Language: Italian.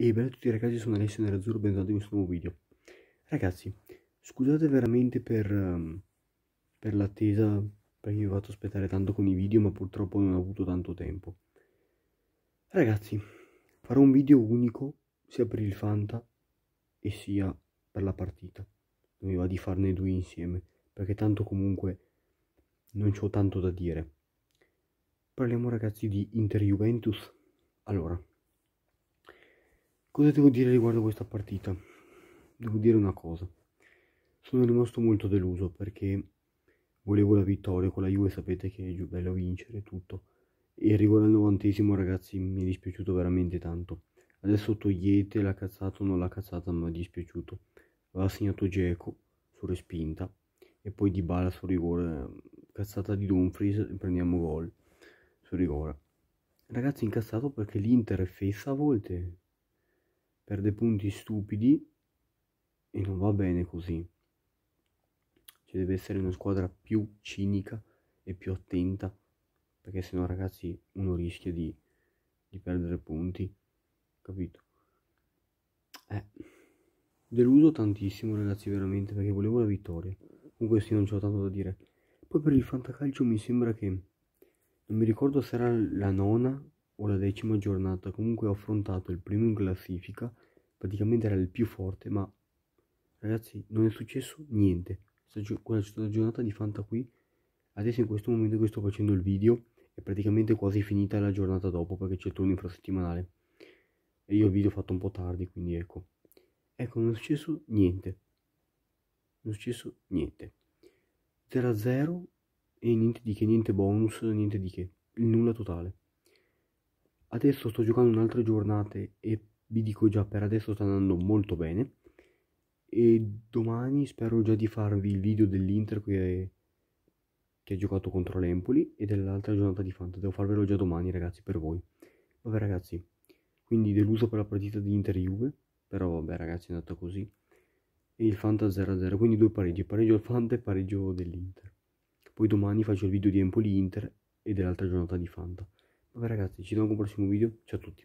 E bella a tutti ragazzi, sono Alessio Nerazzurro, benvenuti in questo nuovo video. Ragazzi, scusate veramente per, um, per l'attesa, perché vi ho fatto aspettare tanto con i video, ma purtroppo non ho avuto tanto tempo. Ragazzi, farò un video unico, sia per il Fanta e sia per la partita. Non mi va di farne due insieme, perché tanto comunque non c'ho tanto da dire. Parliamo ragazzi di Inter-Juventus. Allora, Cosa devo dire riguardo questa partita? Devo dire una cosa. Sono rimasto molto deluso perché volevo la vittoria con la Juve, sapete che è bello vincere tutto. E il rigore al novantesimo, ragazzi, mi è dispiaciuto veramente tanto. Adesso togliete l'ha cazzata non l'ha cazzata, ma è dispiaciuto. Aveva segnato Geco su respinta e poi di Bala su rigore, ehm, cazzata di Dumfries e prendiamo gol su rigore. Ragazzi, incazzato perché l'Inter è fessa a volte, perde punti stupidi e non va bene così. Ci deve essere una squadra più cinica e più attenta, perché sennò ragazzi uno rischia di, di perdere punti, capito? Eh, deluso tantissimo ragazzi veramente perché volevo la vittoria. Comunque sì, non c'ho tanto da dire. Poi per il fantacalcio mi sembra che non mi ricordo se era la nona o la decima giornata comunque ho affrontato il primo in classifica, praticamente era il più forte, ma ragazzi non è successo niente. Quella giornata di Fanta qui, adesso in questo momento che sto facendo il video, è praticamente quasi finita la giornata dopo perché c'è il turno infrasettimanale. E io il video ho fatto un po' tardi, quindi ecco. Ecco, non è successo niente. Non è successo niente. 0-0 e niente di che, niente bonus, niente di che. Il nulla totale. Adesso sto giocando in altre giornate e vi dico già per adesso sta andando molto bene. E domani spero già di farvi il video dell'Inter che, che ha giocato contro l'Empoli e dell'altra giornata di Fanta. Devo farvelo già domani ragazzi per voi. Vabbè ragazzi, quindi deluso per la partita di Inter-Juve, però vabbè ragazzi è andata così. E il Fanta 0-0, quindi due pareggi, pareggio al Fanta e pareggio dell'Inter. Poi domani faccio il video di Empoli-Inter e dell'altra giornata di Fanta. Vabbè ragazzi, ci vediamo con un prossimo video. Ciao a tutti.